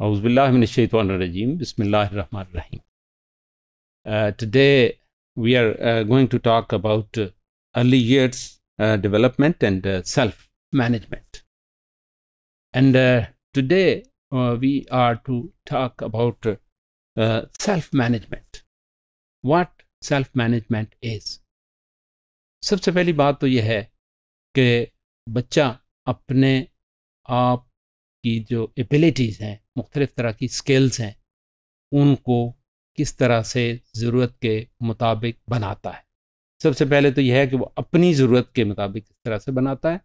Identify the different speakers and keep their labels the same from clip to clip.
Speaker 1: Bismillahirrahmanirrahim. Uh, today we are uh, going to talk about uh, early years uh, development and uh, self-management. And uh, today uh, we are to talk about self-management. What self-management is. सबसे पहली बात तो यह है कि बच्चा अपने आप की जो एबिलिटीज़ हैं मुख्तलिफ़ तरह की स्किल्स हैं उनको किस तरह से ज़रूरत के मुताबिक बनाता है सबसे पहले तो यह है कि वो अपनी ज़रूरत के मुताबिक किस तरह से बनाता है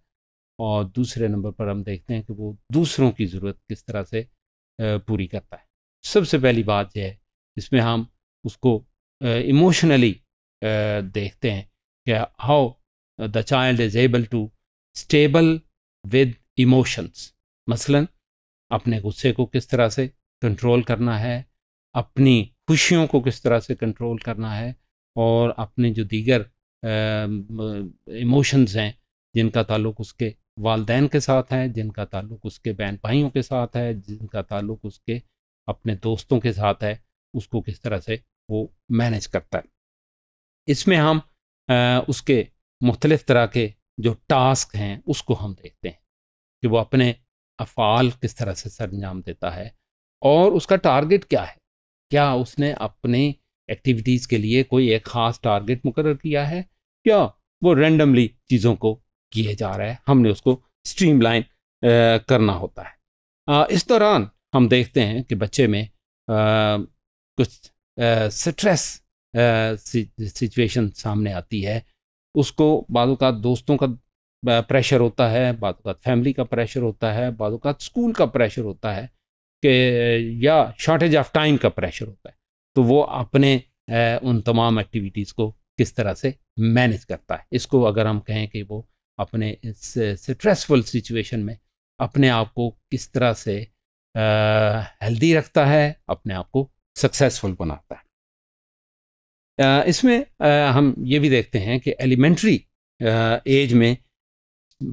Speaker 1: और दूसरे नंबर पर हम देखते हैं कि वो दूसरों की ज़रूरत किस तरह से पूरी करता है सबसे पहली बात यह है इसमें हम उसको इमोशनली देखते हैं कि how the child is able to stable with emotions मसलन अपने गुस्से को किस तरह से कंट्रोल करना है अपनी खुशियों को किस तरह से कंट्रोल करना है और अपने जो दीगर इमोशंस हैं जिनका ताल्लुक उसके वालदेन के साथ है जिनका ताल्लुक उसके बहन भाइयों के साथ है जिनका ताल्लुक उसके अपने दोस्तों के साथ है उसको किस तरह से वो मैनेज करता है इसमें हम आ, उसके मुख्तलिफ़ तरह के जो टास्क हैं उसको हम देखते हैं कि वो अपने अफ़ाल किस तरह से सरंजाम देता है और उसका टारगेट क्या है क्या उसने अपने एक्टिविटीज़ के लिए कोई एक ख़ास टारगेट मुकर किया है या वो रेंडमली चीज़ों को किए जा रहा है हमने उसको स्ट्रीमलाइन करना होता है आ, इस दौरान हम देखते हैं कि बच्चे में आ, कुछ स्ट्रेस सिचुएशन सामने आती है उसको बाद दोस्तों का प्रेशर होता है बाद फैमिली का प्रेशर होता है बाद स्कूल का प्रेशर होता है कि या शॉर्टेज ऑफ टाइम का प्रेशर होता है तो वो अपने उन तमाम एक्टिविटीज़ को किस तरह से मैनेज करता है इसको अगर हम कहें कि वो अपने इस स्ट्रेसफुल सिचुएशन में अपने आप को किस तरह से हेल्दी रखता है अपने आप को सक्सेसफुल बनाता है इसमें हम ये भी देखते हैं कि एलिमेंट्री एज में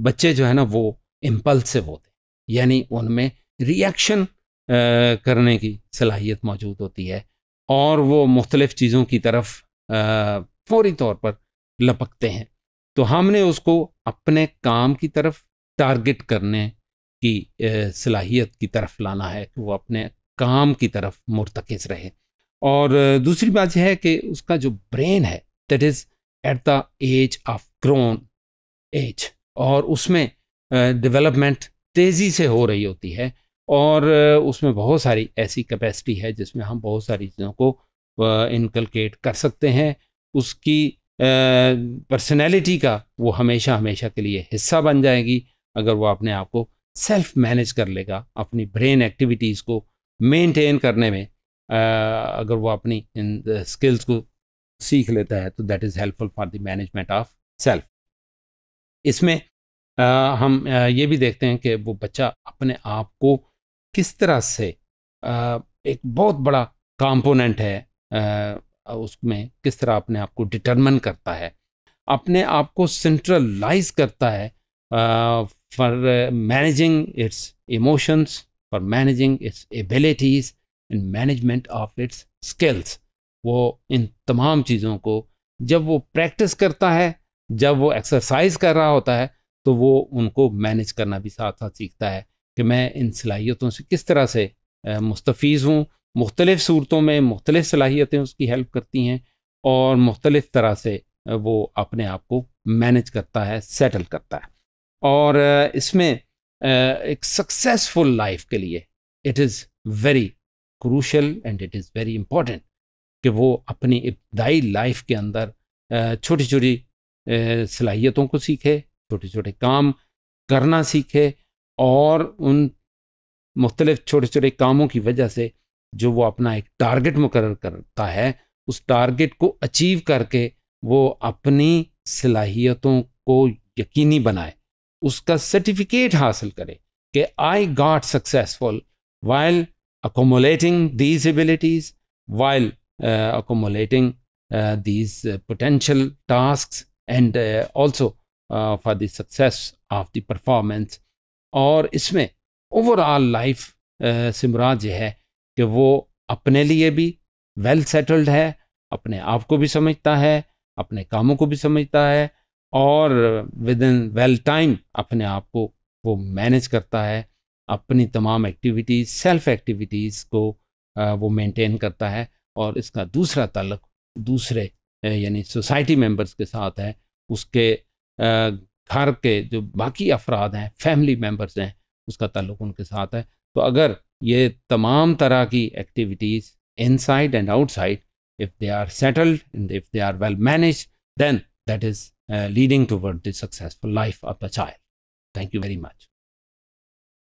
Speaker 1: बच्चे जो है ना वो इम्पल्सिव होते यानी उनमें रिएक्शन करने की सलाहियत मौजूद होती है और वो मुख्तलिफ़ चीज़ों की तरफ फौरी तौर पर लपकते हैं तो हमने उसको अपने काम की तरफ टारगेट करने की सलाहियत की तरफ लाना है कि वो अपने काम की तरफ मुरतकज रहे और दूसरी बात यह है कि उसका जो ब्रेन है that is at the age of grown age और उसमें डेवलपमेंट तेज़ी से हो रही होती है और उसमें बहुत सारी ऐसी कैपेसिटी है जिसमें हम बहुत सारी चीज़ों को इनकलकेट कर सकते हैं उसकी पर्सनैलिटी का वो हमेशा हमेशा के लिए हिस्सा बन जाएगी अगर वो अपने आप को सेल्फ मैनेज कर लेगा अपनी ब्रेन एक्टिविटीज़ को मेंटेन करने में आ, अगर वो अपनी इन स्किल्स को सीख लेता है तो that is helpful for the management of self इसमें आ, हम आ, ये भी देखते हैं कि वो बच्चा अपने आप को किस तरह से आ, एक बहुत बड़ा कंपोनेंट है आ, उसमें किस तरह अपने आप को डिटरमन करता है अपने आप को सेंट्रलाइज करता है for managing its emotions for managing its abilities in management of its skills वो इन तमाम चीज़ों को जब वो प्रैक्टिस करता है जब वो एक्सरसाइज कर रहा होता है तो वो उनको मैनेज करना भी साथ साथ सीखता है कि मैं इन सलाहियतों से किस तरह से मुस्तफ़ हूँ मुख्तलिफ़ सूरतों में मुख्तलिफ़ सलाहियतें उसकी हेल्प करती हैं और मुख्तलिफ़ तरह से वो अपने आप को मैनेज करता है सेटल करता है और इसमें एक सक्सेसफुल लाइफ के लिए it is very crucial and it is very important कि वो अपनी इब्तदाई लाइफ के अंदर छोटी छोटी सलाहियतों को सीखे छोटे छोटे काम करना सीखे और उन मुख्तलिफ छोटे छोटे कामों की वजह से जो वो अपना एक टारगेट मुकर करता है उस टारगेट को अचीव करके वो अपनी सलाहियतों को यकीनी बनाए उसका सर्टिफिकेट हासिल करे कि I got successful while accumulating these abilities while accumulating these potential task and also for the success of the performance और इसमें ओवरऑल लाइफ से मुराद है कि वो अपने लिए भी वेल well सेटल्ड है अपने आप को भी समझता है अपने कामों को भी समझता है और विद इन वेल टाइम अपने आप को वो मैनेज करता है अपनी तमाम एक्टिविटीज़ सेल्फ एक्टिविटीज़ को uh, वो मेंटेन करता है और इसका दूसरा तल्लक दूसरे यानी सोसाइटी मेंबर्स के साथ है उसके घर के जो बाकी अफराद हैं फैमिली मेम्बर्स हैं उसका ताल्लुक उनके साथ है तो अगर ये तमाम तरह की activities inside and outside if they are settled and if they are well manage then that is leading word the successful life of a child thank you very much